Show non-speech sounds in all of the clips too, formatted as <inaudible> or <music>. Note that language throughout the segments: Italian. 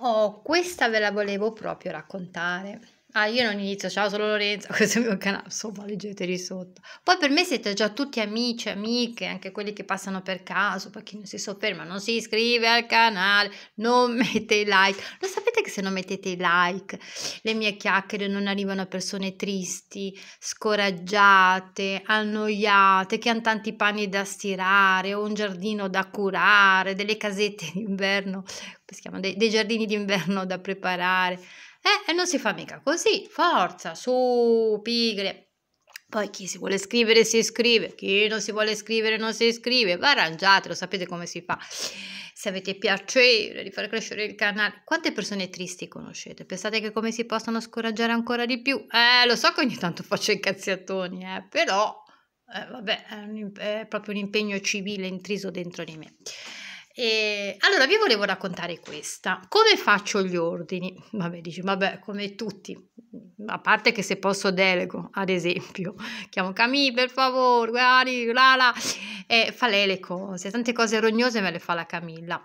Oh, questa ve la volevo proprio raccontare. Ah, io non inizio, ciao, sono Lorenzo, <laughs> questo è il mio canale, insomma, leggeteli sotto. Poi per me siete già tutti amici, amiche, anche quelli che passano per caso, chi non si sofferma, non si iscrive al canale, non <laughs> mette i like. Lo sapete che se non mettete i like, le mie chiacchiere non arrivano a persone tristi, scoraggiate, annoiate, che hanno tanti panni da stirare, o un giardino da curare, delle casette d'inverno, come si chiama, dei, dei giardini d'inverno da preparare. Eh, non si fa mica così, forza, su, pigre. Poi chi si vuole scrivere si iscrive, chi non si vuole iscrivere non si iscrive, va arrangiatelo, sapete come si fa. Se avete piacere di far crescere il canale, quante persone tristi conoscete? Pensate che come si possano scoraggiare ancora di più? Eh, lo so che ogni tanto faccio i cazziatoni, eh, però eh, vabbè, è, un, è proprio un impegno civile intriso dentro di me. E allora vi volevo raccontare questa. Come faccio gli ordini? Vabbè, dici, vabbè, come tutti, a parte che se posso delego, ad esempio, <laughs> chiamo Camille per favore, guardi, la la, e fa lei le cose, tante cose rognose me le fa la Camilla.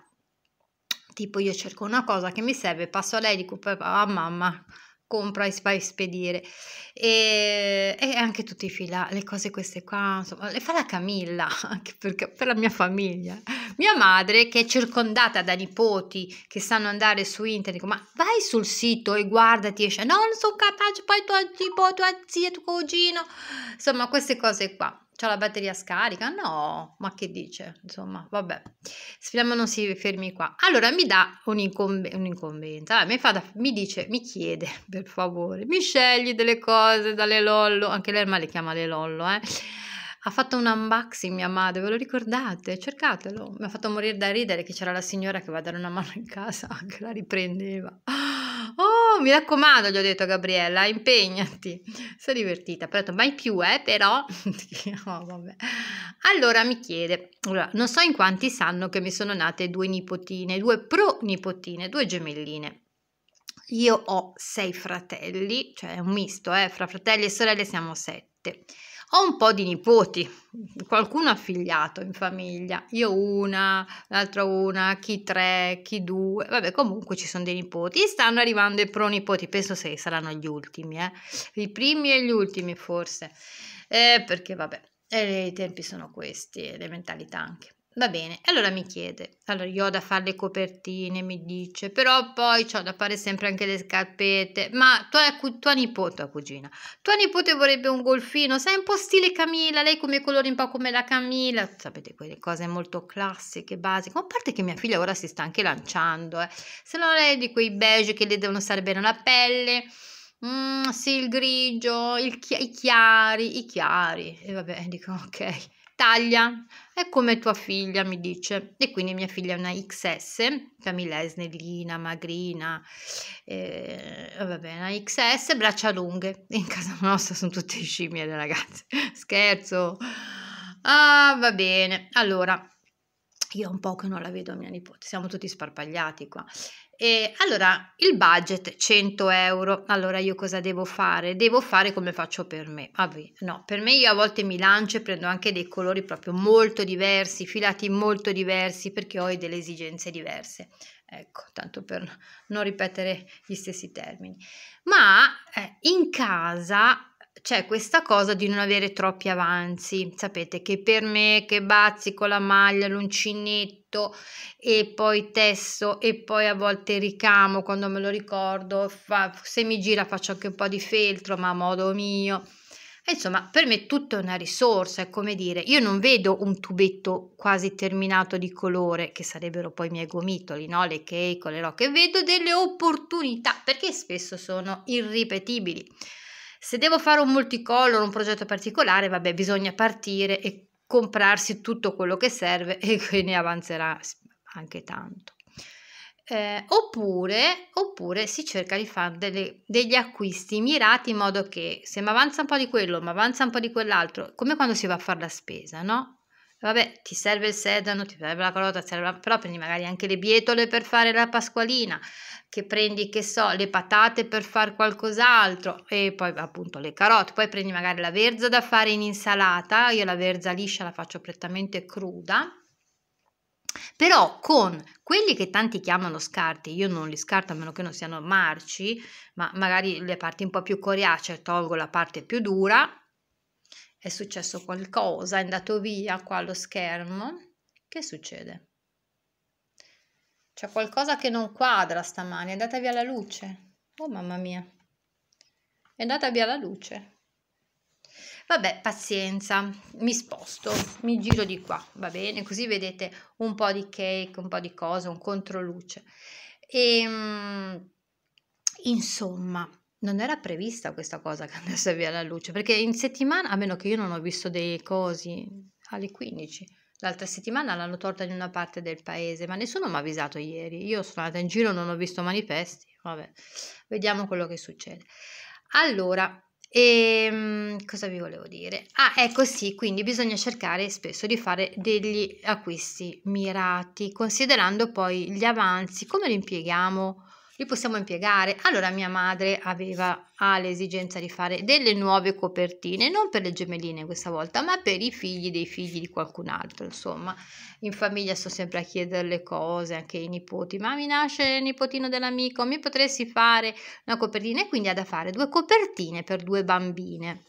Tipo io cerco una cosa che mi serve, passo a lei, dico papà, ah, mamma, compra e fai spedire e, e, anche tutti i fila le cose queste qua insomma le fa la Camilla <laughs> anche per, per la mia famiglia mia madre, che è circondata da nipoti che sanno andare su internet, dico, ma vai sul sito e guardati, esce, no, non sono capace, poi tua nipote, tua zia, tuo cugino, insomma, queste cose qua. C'ho la batteria scarica? No, ma che dice? Insomma, vabbè, speriamo non si fermi qua. Allora mi dà un'incombenza, allora, mi, da, mi, dice, mi chiede per favore, mi scegli delle cose dalle Lollo, anche lei ormai le chiama le Lollo, eh ha fatto un unboxing mia madre, ve lo ricordate? Cercatelo. Mi ha fatto morire da ridere che c'era la signora che va a dare una mano in casa, <laughs> che la riprendeva. Oh, mi raccomando, gli ho detto a Gabriella, impegnati. Sono divertita, però ho detto, mai più, eh, però. <laughs> oh, allora mi chiede, allora, non so in quanti sanno che mi sono nate due nipotine, due pro-nipotine, due gemelline. Io ho sei fratelli, cioè un misto, eh, fra fratelli e sorelle siamo sette. Ho un po' di nipoti, qualcuno affiliato in famiglia, io una, l'altra una, chi tre, chi due, vabbè comunque ci sono dei nipoti, stanno arrivando i pronipoti, penso se saranno gli ultimi, eh? i primi e gli ultimi forse, eh, perché vabbè, eh, i tempi sono questi le mentalità anche. Va bene, allora mi chiede, allora io ho da fare le copertine, mi dice, però poi ho da fare sempre anche le scarpette, ma tua, tua nipote, tua cugina, tua nipote vorrebbe un golfino, sai un po' stile Camilla, lei come colori un po' come la Camilla, sapete quelle cose molto classiche, basiche, a parte che mia figlia ora si sta anche lanciando, eh. se no lei è di quei beige che le devono stare bene alla pelle, mm, sì il grigio, il chi i chiari, i chiari, e vabbè dico ok taglia è come tua figlia mi dice e quindi mia figlia è una XS Camilla è snellina magrina eh, vabbè una XS braccia lunghe in casa nostra sono tutte scimmie le ragazze <laughs> scherzo ah va bene allora io un po' che non la vedo mia nipote siamo tutti sparpagliati qua e allora il budget 100 euro. Allora io cosa devo fare? Devo fare come faccio per me. Ah, no, per me io a volte mi lancio e prendo anche dei colori proprio molto diversi, filati molto diversi perché ho delle esigenze diverse. Ecco, tanto per non ripetere gli stessi termini. Ma eh, in casa c'è questa cosa di non avere troppi avanzi. Sapete che per me che con la maglia, l'uncinetto e poi tesso e poi a volte ricamo quando me lo ricordo, fa, se mi gira faccio anche un po' di feltro, ma a modo mio. insomma, per me tutto è una risorsa, è come dire, io non vedo un tubetto quasi terminato di colore, che sarebbero poi i miei gomitoli, no? le cake, le rocche, vedo delle opportunità, perché spesso sono irripetibili. Se devo fare un multicolor, un progetto particolare, vabbè, bisogna partire e comprarsi tutto quello che serve <laughs> e ne avanzerà anche tanto. Eh, oppure, oppure, si cerca di fare delle, degli acquisti mirati in modo che se mi avanza un po' di quello, mi avanza un po' di quell'altro, come quando si va a fare la spesa, no? Vabbè, ti serve il sedano, ti serve la carota, serve la... però prendi magari anche le bietole per fare la pasqualina, che prendi, che so, le patate per fare qualcos'altro e poi appunto le carote, poi prendi magari la verza da fare in insalata, io la verza liscia la faccio prettamente cruda, però con quelli che tanti chiamano scarti, io non li scarto a meno che non siano marci, ma magari le parti un po' più coriacee tolgo la parte più dura è successo qualcosa, è andato via qua lo schermo, che succede? C'è qualcosa che non quadra stamani, è andata via la luce. Oh mamma mia, è andata via la luce. Vabbè, pazienza, mi sposto, mi giro di qua, va bene? Così vedete un po' di cake, un po' di cose, un controluce. E, ehm, insomma, non era prevista questa cosa che andasse via la luce, perché in settimana, a meno che io non ho visto dei cosi alle 15, l'altra settimana l'hanno tolta in una parte del paese, ma nessuno mi ha avvisato ieri. Io sono andata in giro, non ho visto manifesti, vabbè, vediamo quello che succede. Allora, e, ehm, cosa vi volevo dire? Ah, ecco sì, quindi bisogna cercare spesso di fare degli acquisti mirati, considerando poi gli avanzi, come li impieghiamo, li possiamo impiegare. Allora mia madre aveva ah, l'esigenza di fare delle nuove copertine, non per le gemelline questa volta, ma per i figli dei figli di qualcun altro, insomma. In famiglia sto sempre a chiedere le cose, anche ai nipoti, ma mi nasce il nipotino dell'amico, mi potresti fare una copertina? E quindi ha da fare due copertine per due bambine.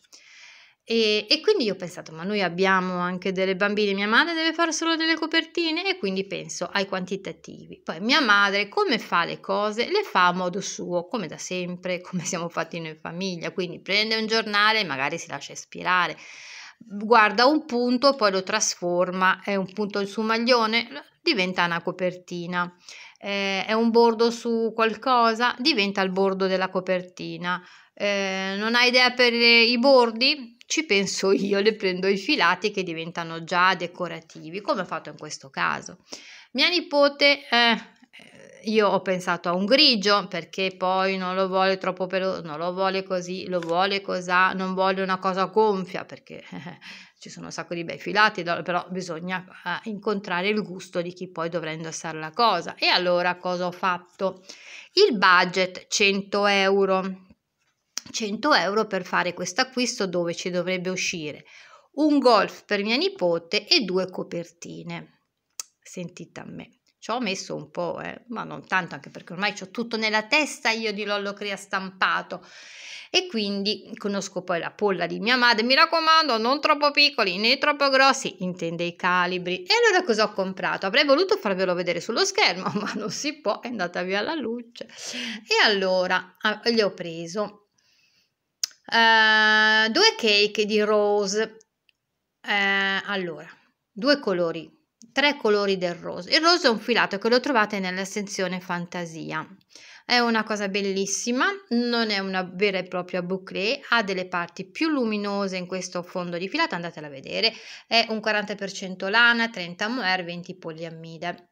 E, e, quindi io ho pensato, ma noi abbiamo anche delle bambine, mia madre deve fare solo delle copertine e quindi penso ai quantitativi. Poi mia madre come fa le cose? Le fa a modo suo, come da sempre, <laughs> come siamo fatti noi in famiglia, quindi prende un giornale e magari si lascia ispirare. Guarda un punto, poi lo trasforma, è un punto il maglione, diventa una copertina. Eh, è un bordo su qualcosa, diventa il bordo della copertina. Eh, non hai idea per i bordi? ci penso io, le prendo i filati che diventano già decorativi, come ho fatto in questo caso. Mia nipote, eh, io ho pensato a un grigio perché poi non lo vuole troppo peloso, non lo vuole così, lo vuole cos'ha, non vuole una cosa gonfia perché eh, <laughs> ci sono un sacco di bei filati, però bisogna eh, incontrare il gusto di chi poi dovrà indossare la cosa. E allora cosa ho fatto? Il budget 100 euro 100 euro per fare questo acquisto dove ci dovrebbe uscire un golf per mia nipote e due copertine. Sentite a me. Ci ho messo un po', eh, ma non tanto, anche perché ormai ho tutto nella testa io di Lollo Crea stampato. E quindi conosco poi la polla di mia madre. Mi raccomando, non troppo piccoli né troppo grossi, intende i calibri. E allora cosa ho comprato? Avrei voluto farvelo vedere sullo schermo, <laughs> ma non si può, è andata via la luce. E allora ah, gli ho preso Uh, due cake di rose. Uh, allora, due colori, tre colori del rose. Il rose è un filato che lo trovate nella fantasia. È una cosa bellissima, non è una vera e propria boucle, ha delle parti più luminose in questo fondo di filato, andatela a vedere. È un 40% lana, 30 mohair, 20 poliammide.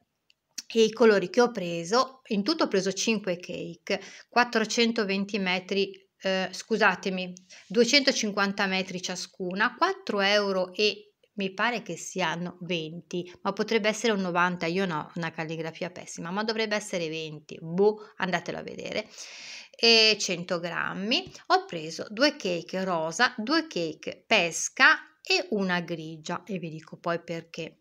E i colori che ho preso, in tutto ho preso 5 cake, 420 metri eh, scusatemi, 250 metri ciascuna, 4 euro e mi pare che siano 20, ma potrebbe essere un 90, io no, una calligrafia pessima, ma dovrebbe essere 20, boh, andatelo a vedere. E 100 grammi, ho preso due cake rosa, due cake pesca e una grigia e vi dico poi perché.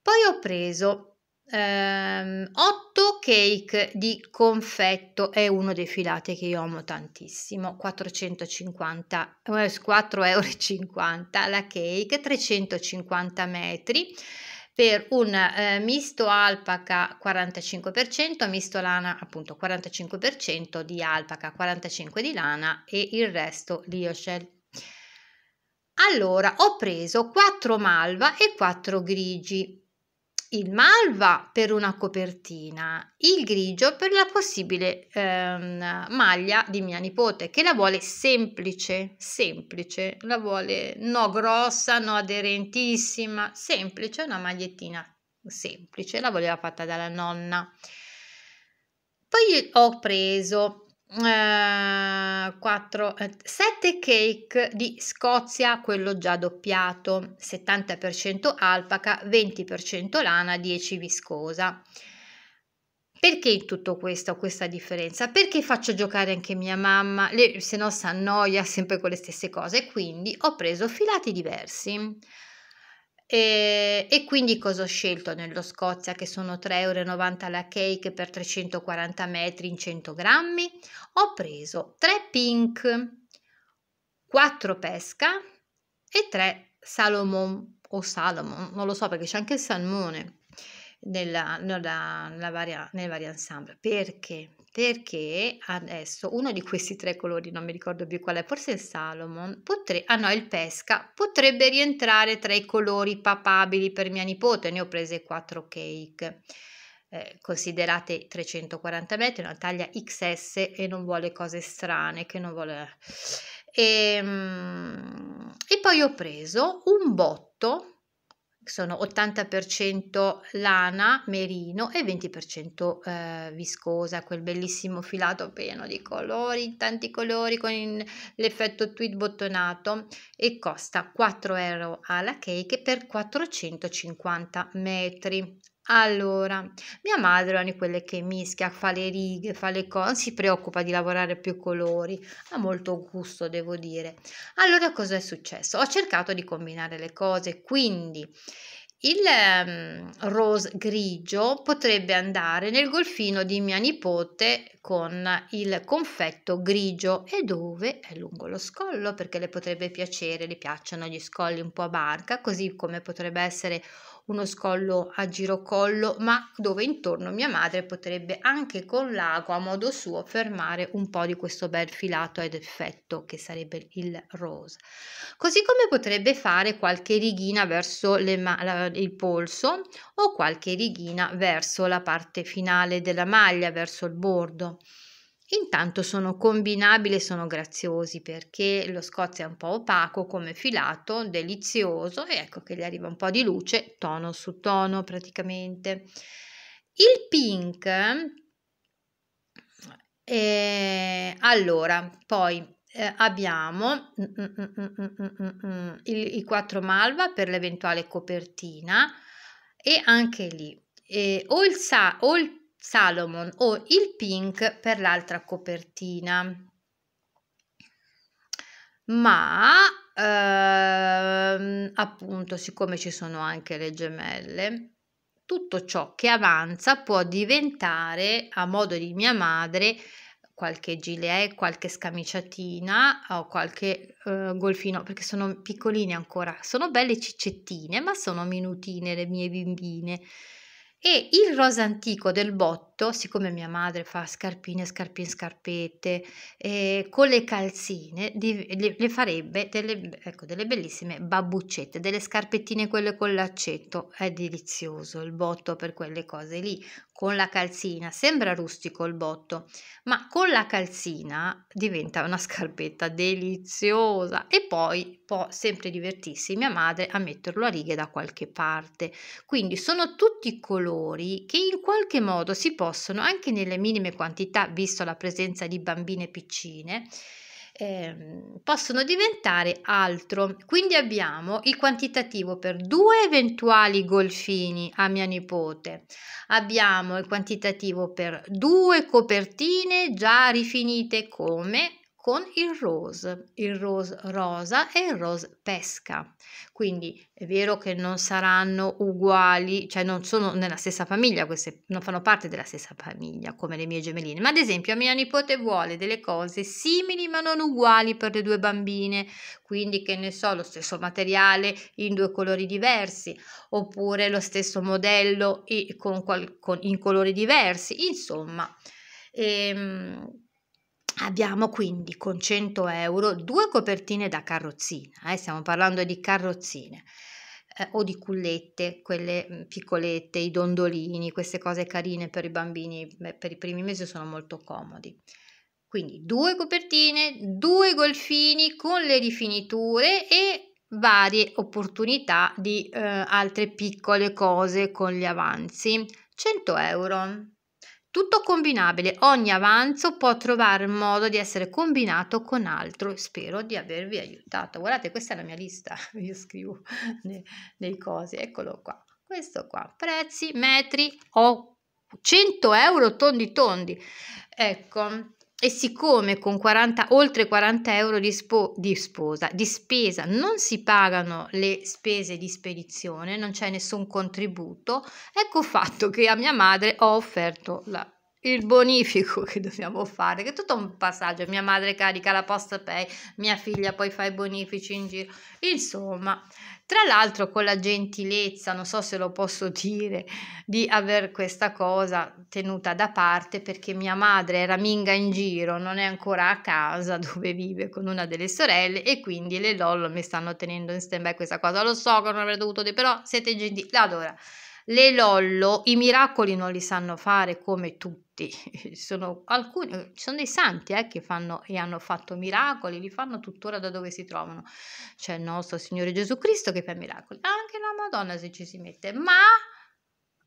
Poi ho preso ehm, 8 cake di confetto è uno dei filati che io amo tantissimo 450 4,50 eh, euro la cake 350 metri per un eh, misto alpaca 45%, misto lana appunto 45% di alpaca, 45% di lana e il resto liocel. Allora, ho preso 4 malva e 4 grigi il malva per una copertina, il grigio per la possibile ehm, maglia di mia nipote che la vuole semplice, semplice, la vuole no grossa, no aderentissima, semplice, una magliettina semplice, la voleva fatta dalla nonna. Poi ho preso Uh, 4, 7 cake di Scozia, quello già doppiato, 70% alpaca, 20% lana, 10 viscosa. Perché tutto questo, questa differenza? Perché faccio giocare anche mia mamma, le, se no si annoia sempre con le stesse cose, quindi ho preso filati diversi. E, e, quindi cosa ho scelto nello Scozia che sono 3,90 euro la cake per 340 metri in 100 grammi? Ho preso 3 pink, 4 pesca e 3 salomon o salomon, non lo so perché c'è anche il salmone nella, nella, nella varia, nel vario ensemble. Perché? perché adesso uno di questi tre colori, non mi ricordo più qual è, forse il Salomon, potre- ah no, il pesca, potrebbe rientrare tra i colori papabili per mia nipote, ne ho prese 4 cake. Eh, considerate 340 metri, una taglia XS e non vuole cose strane, che non vuole... E, eh. ehm, e poi ho preso un botto sono 80% lana merino e 20% eh, viscosa, quel bellissimo filato pieno di colori, tanti colori con l'effetto tweed bottonato e costa 4 euro alla cake per 450 metri allora, mia madre è una di quelle che mischia, fa le righe, fa le cose, si preoccupa di lavorare più colori, ha molto gusto, devo dire. Allora, cosa è successo? Ho cercato di combinare le cose, quindi il um, rose grigio potrebbe andare nel golfino di mia nipote con il confetto grigio e dove è lungo lo scollo perché le potrebbe piacere, le piacciono gli scolli un po' a barca, così come potrebbe essere un uno scollo a girocollo, ma dove intorno mia madre potrebbe anche con l'ago a modo suo fermare un po' di questo bel filato ed effetto che sarebbe il rosa. Così come potrebbe fare qualche righina verso ma- la, il polso o qualche righina verso la parte finale della maglia, verso il bordo. Intanto sono combinabili e sono graziosi perché lo scotch è un po' opaco come filato, delizioso e ecco che gli arriva un po' di luce tono su tono praticamente. Il pink, eh, allora, poi eh, abbiamo mm, mm, mm, i quattro malva per l'eventuale copertina e anche lì eh, o il sa o il Salomon o il pink per l'altra copertina. Ma ehm, appunto, siccome ci sono anche le gemelle, tutto ciò che avanza può diventare, a modo di mia madre, qualche gilet, qualche scamiciatina o qualche eh, golfino, perché sono piccoline ancora, sono belle ciccettine, ma sono minutine le mie bimbine e il rosa antico del botto letto, siccome mia madre fa scarpine, scarpine, scarpette, eh, con le calzine di, le, le, farebbe delle, ecco, delle bellissime babbuccette, delle scarpettine quelle con l'accetto, è delizioso il botto per quelle cose lì, con la calzina, sembra rustico il botto, ma con la calzina diventa una scarpetta deliziosa e poi può sempre divertirsi mia madre a metterlo a righe da qualche parte. Quindi sono tutti colori che in qualche modo si possono possono, anche nelle minime quantità, visto la presenza di bambine piccine, eh, possono diventare altro. Quindi abbiamo il quantitativo per due eventuali golfini a mia nipote, abbiamo il quantitativo per due copertine già rifinite come con il rose, il rose rosa e il rose pesca. Quindi è vero che non saranno uguali, cioè non sono nella stessa famiglia, queste non fanno parte della stessa famiglia come le mie gemelline, ma ad esempio mia nipote vuole delle cose simili ma non uguali per le due bambine, quindi che ne so, lo stesso materiale in due colori diversi, oppure lo stesso modello con, in colori diversi, insomma. Ehm, Abbiamo quindi con 100 euro due copertine da carrozzina, eh, stiamo parlando di carrozzine eh, o di cullette, quelle mm, piccolette, i dondolini, queste cose carine per i bambini, per i primi mesi sono molto comodi. Quindi due copertine, due golfini con le rifiniture e varie opportunità di eh, altre piccole cose con gli avanzi. 100 euro. Tutto combinabile, ogni avanzo può trovare modo di essere combinato con altro. Spero di avervi aiutato. Guardate, questa è la mia lista, <laughs> io scrivo nei, nei cosi, eccolo qua. Questo qua, prezzi, metri, ho 100 euro tondi tondi. Ecco, e siccome con 40, oltre 40 euro di, spo, di, sposa, di spesa non si pagano le spese di spedizione, non c'è nessun contributo, ecco fatto che a mia madre ho offerto la il bonifico che dobbiamo fare, che è tutto un passaggio. Mia madre carica la posta pay, mia figlia poi fa i bonifici in giro. Insomma, tra l'altro con la gentilezza, non so se lo posso <laughs> dire, di aver questa cosa tenuta da parte perché mia madre era minga in giro, non è ancora a casa <laughs> dove vive con una delle sorelle e quindi le lollo mi stanno tenendo in stand by questa cosa. Lo so che non avrei dovuto dire, però siete gentili. Allora, le Lollo i miracoli non li sanno fare come tutti, <laughs> sono alcuni, ci sono dei santi eh, che fanno e hanno fatto miracoli, li fanno tuttora da dove si trovano. C'è il nostro Signore Gesù Cristo che fa miracoli, anche la Madonna se ci si mette, ma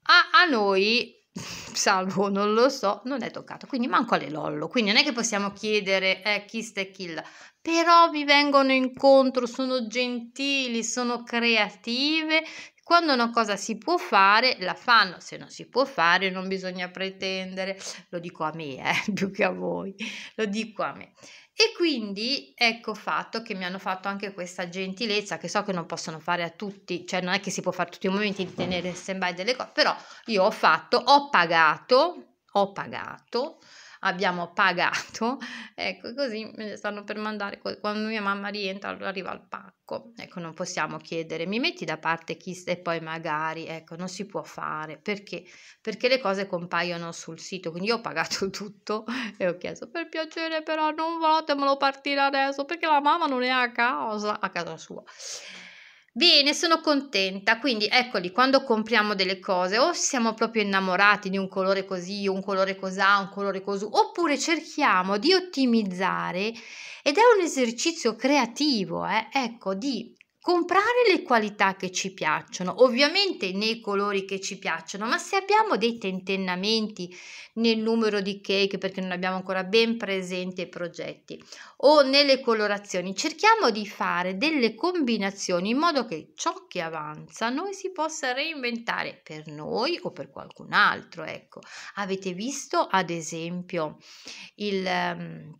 a, a noi <laughs> salvo non lo so, non è toccato, quindi manco alle lollo, quindi non è che possiamo chiedere eh, chi sta e chi là, però vi vengono incontro, sono gentili, sono creative, quando una cosa si può fare, la fanno, se non si può fare non bisogna pretendere, lo dico a me, eh, <laughs> più che a voi, lo dico a me. E quindi ecco fatto che mi hanno fatto anche questa gentilezza che so che non possono fare a tutti, cioè non è che si può fare tutti i momenti di tenere in stand by delle cose, però io ho fatto, ho pagato, ho pagato abbiamo pagato, <laughs> ecco così me le stanno per mandare, quando mia mamma rientra arriva il pacco, ecco non possiamo chiedere mi metti da parte chi e poi magari, ecco non si può fare, perché? Perché le cose compaiono sul sito, quindi io ho pagato <laughs> tutto e ho chiesto per piacere però non fatemelo partire adesso perché la mamma non è a casa, a casa sua. Bene, sono contenta. Quindi eccoli, quando compriamo delle cose o siamo proprio innamorati di un colore così, un colore cosà, un colore cosù, oppure cerchiamo di ottimizzare ed è un esercizio creativo, eh? ecco, di comprare le qualità che ci piacciono, ovviamente nei colori che ci piacciono, ma se abbiamo dei tentennamenti nel numero di cake perché non abbiamo ancora ben presente i progetti o nelle colorazioni, cerchiamo di fare delle combinazioni in modo che ciò che avanza noi si possa reinventare per noi o per qualcun altro, ecco. Avete visto ad esempio il ehm,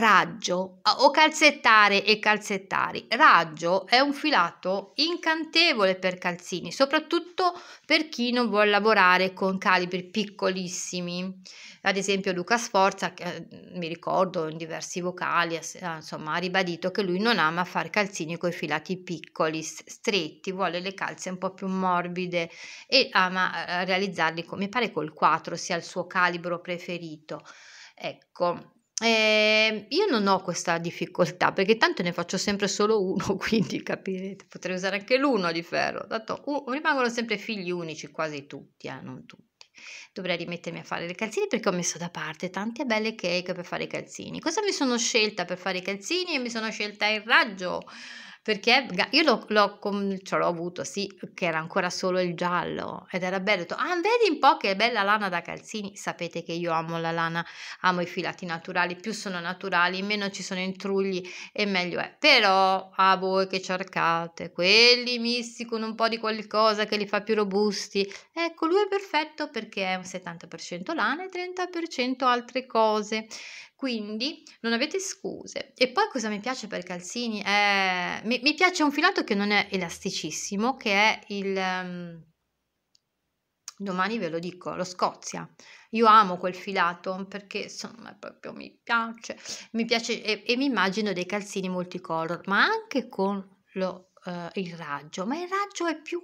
Raggio o calzettare e calzettari. Raggio è un filato incantevole per calzini, soprattutto per chi non vuole lavorare con calibri piccolissimi. Ad esempio Luca Sforza, che eh, mi ricordo in diversi vocali, insomma, ha ribadito che lui non ama fare calzini con i filati piccoli, stretti, vuole le calze un po' più morbide e ama eh, realizzarli, con, mi pare col 4 sia il suo calibro preferito. Ecco, eh, io non ho questa difficoltà perché tanto ne faccio sempre solo uno, <laughs> quindi capirete, potrei usare anche l'uno di ferro, dato uh, rimangono sempre figli unici quasi tutti, eh, non tutti. Dovrei rimettermi a fare le calzini perché ho messo da parte tante belle cake per fare i calzini. Cosa mi sono scelta per fare i calzini? Mi sono scelta il raggio perché io l'ho, l'ho, l'ho, avuto, sì, che era ancora solo il giallo ed era bello. Detto, ah, vedi un po' che bella lana da calzini. Sapete che io amo la lana, amo i filati naturali, più sono naturali, meno ci sono intrugli e meglio è. Però a voi che cercate quelli misti con un po' di qualcosa che li fa più robusti, ecco, lui è perfetto perché è un 70% lana e 30% altre cose. Quindi non avete scuse. E poi cosa mi piace per i calzini? Eh, mi, mi, piace un filato che non è elasticissimo, che è il... Um, domani ve lo dico, lo Scozia. Io amo quel filato perché insomma proprio mi piace, mi piace e, e mi immagino dei calzini multicolor, ma anche con lo eh, il raggio, ma il raggio è più,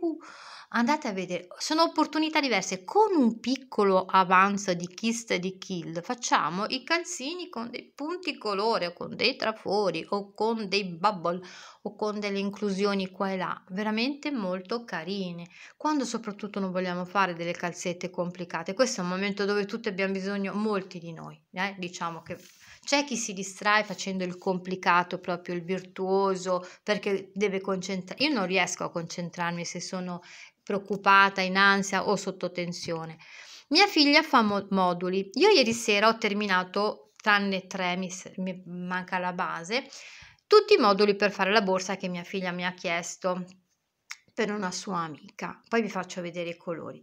andate a vedere, sono opportunità diverse. Con un piccolo avanzo di kiss e di kill facciamo i calzini con dei punti colore o con dei trafori o con dei bubble o con delle inclusioni qua e là, veramente molto carine. Quando soprattutto non vogliamo fare delle calzette complicate, questo è un momento dove tutti abbiamo bisogno, molti di noi, eh? diciamo che c'è chi si distrae facendo il complicato, proprio il virtuoso, perché deve concentrarsi. Io non riesco a concentrarmi se sono preoccupata, in ansia o sotto tensione. Mia figlia fa mo- moduli. Io ieri sera ho terminato, tranne tre, mi, mi manca la base, tutti i moduli per fare la borsa che mia figlia mi ha chiesto per una sua amica. Poi vi faccio vedere i colori.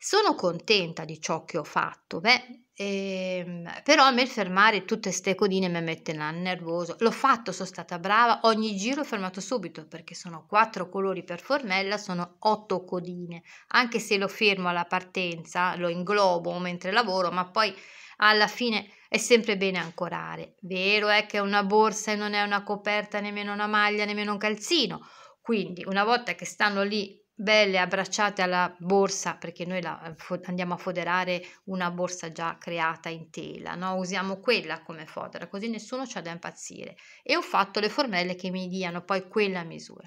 Sono contenta di ciò che ho fatto. Beh, Ehm, però a me il fermare tutte ste codine mi mette nervoso. L'ho fatto, sono stata brava, ogni giro ho fermato subito perché sono quattro colori per formella, sono otto codine. Anche se lo fermo alla partenza, lo inglobo mentre lavoro, ma poi alla fine è sempre bene ancorare. Vero è che è una borsa e non è una coperta, nemmeno una maglia, nemmeno un calzino. Quindi una volta che stanno lì belle abbracciate alla borsa perché noi la, eh, andiamo a foderare una borsa già creata in tela no? usiamo quella come fodera così nessuno ci ha da impazzire e ho fatto le formelle che mi diano poi quella misura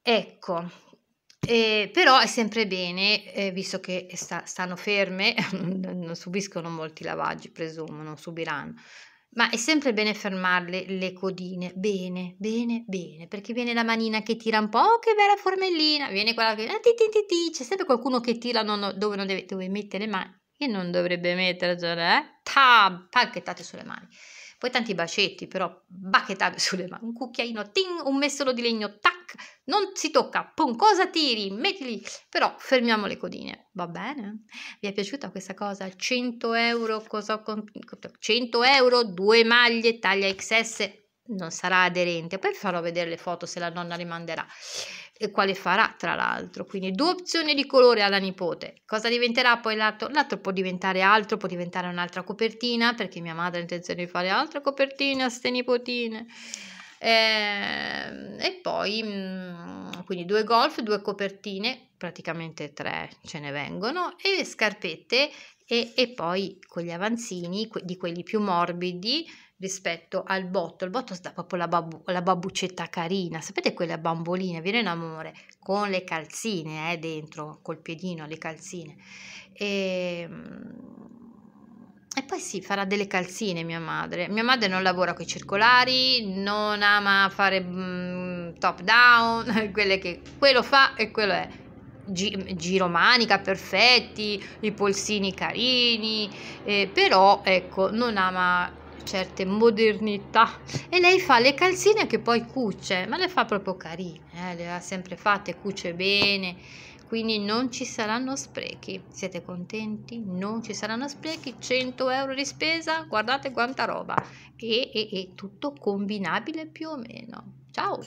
ecco eh, però è sempre bene eh, visto che sta, stanno ferme <laughs> non subiscono molti lavaggi presumo non subiranno ma è sempre bene fermarle le codine, bene, bene, bene, perché viene la manina che tira un po', oh, che bella formellina, viene quella che... Ah, ti, ti, ti, ti. C'è sempre qualcuno che tira non, dove, non deve, dove mettere le mani, e non dovrebbe mettere, cioè, eh? Ta, pacchettate sulle mani. Poi tanti bacetti, però bacchettate <laughs> sulle mani, un cucchiaino, ting, un messolo di legno, tac, tac, non si tocca, pum, cosa tiri, metti lì, però fermiamo le codine, va bene? Vi è piaciuta questa cosa? 100 euro, cosa, con, 100 euro, due maglie, taglia XS, non sarà aderente, poi vi farò vedere le foto se la nonna le manderà e quale farà tra l'altro, quindi due opzioni di colore alla nipote, cosa diventerà poi l'altro? L'altro può diventare altro, può diventare un'altra copertina perché mia madre ha intenzione di fare altre copertine a ste nipotine eh, e poi mm, quindi due golf due copertine praticamente tre ce ne vengono e scarpette e, e poi quegli avanzini que- di quelli più morbidi rispetto al botto. Il botto sta proprio la, babu- la babuccetta carina, sapete quella bambolina, viene in amore, con le calzine eh, dentro, col piedino, le calzine. E, ehm, e poi sì, farà delle calzine mia madre. Mia madre non lavora con i circolari, non ama fare mm, top down, <laughs> quelle che quello fa e quello è. Gi- giro manica perfetti, i polsini carini, eh, però ecco, non ama certe modernità e lei fa le calzine che poi cuce, ma le fa proprio carine, eh, le ha sempre fatte, cuce bene quindi non ci saranno sprechi. Siete contenti? Non ci saranno sprechi, 100 euro di spesa, guardate quanta roba. E, e, e tutto combinabile più o meno. Ciao!